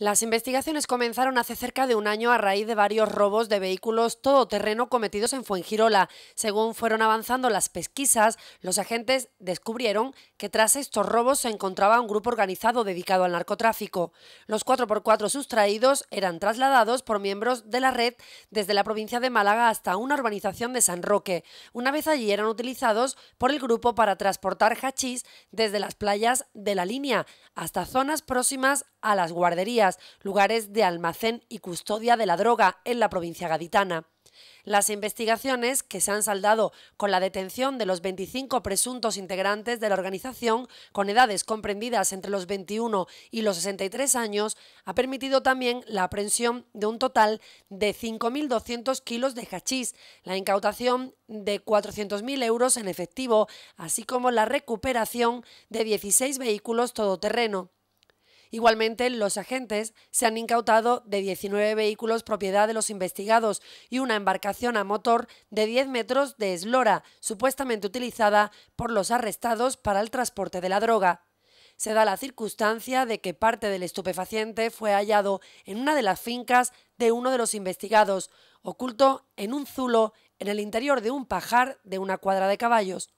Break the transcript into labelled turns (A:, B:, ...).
A: Las investigaciones comenzaron hace cerca de un año a raíz de varios robos de vehículos todoterreno cometidos en Fuengirola. Según fueron avanzando las pesquisas, los agentes descubrieron que tras estos robos se encontraba un grupo organizado dedicado al narcotráfico. Los 4x4 sustraídos eran trasladados por miembros de la red desde la provincia de Málaga hasta una urbanización de San Roque. Una vez allí eran utilizados por el grupo para transportar hachís desde las playas de la línea hasta zonas próximas a las guarderías, lugares de almacén y custodia de la droga en la provincia gaditana. Las investigaciones, que se han saldado con la detención de los 25 presuntos integrantes de la organización con edades comprendidas entre los 21 y los 63 años, ha permitido también la aprehensión de un total de 5.200 kilos de hachís, la incautación de 400.000 euros en efectivo, así como la recuperación de 16 vehículos todoterreno. Igualmente, los agentes se han incautado de 19 vehículos propiedad de los investigados y una embarcación a motor de 10 metros de eslora, supuestamente utilizada por los arrestados para el transporte de la droga. Se da la circunstancia de que parte del estupefaciente fue hallado en una de las fincas de uno de los investigados, oculto en un zulo en el interior de un pajar de una cuadra de caballos.